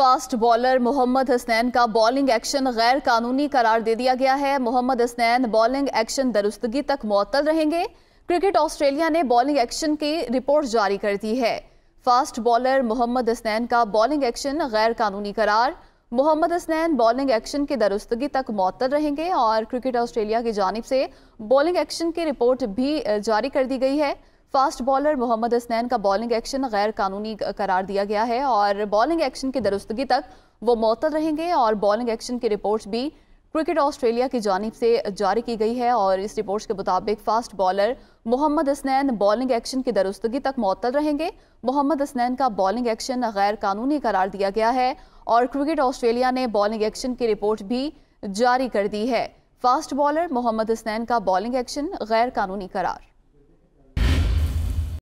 fast bowler Mohammad Hasnain का bowling action गैर कानूनी करार दे दिया गया है मोहम्मद हसनैन बॉलिंग एक्शन दुरुस्तगी तक मअतल रहेंगे क्रिकेट ऑस्ट्रेलिया ने बॉलिंग एक्शन की रिपोर्ट जारी कर दी है फास्ट बॉलर मोहम्मद हसनैन का बॉलिंग एक्शन गैर कानूनी करार मोहम्मद हसनैन बॉलिंग एक्शन की दुरुस्तगी तक मअतल रहेंगे और क्रिकेट ऑस्ट्रेलिया की जानब से बॉलिंग एक्शन की रिपोर्ट भी जारी कर दी गई है फास्ट बॉलर मोहम्मद हसनैन का बॉलिंग एक्शन गैर कानूनी करार दिया गया है और बॉलिंग एक्शन की दुरुस्तगी तक वो मअतल रहेंगे और बॉलिंग एक्शन की रिपोर्ट्स भी क्रिकेट ऑस्ट्रेलिया की जानब से जारी की गई है और इस रिपोर्ट के मुताबिक fast bowler Mohammad Hasnain bowling action की दुरुस्तगी तक मअतल रहेंगे मोहम्मद हसनैन का बॉलिंग एक्शन गैर कानूनी करार दिया गया है और क्रिकेट ऑस्ट्रेलिया ने बॉलिंग एक्शन की रिपोर्ट भी जारी कर दी है फास्ट बॉलर मोहम्मद हसनैन का बॉलिंग एक्शन गैर कानूनी करार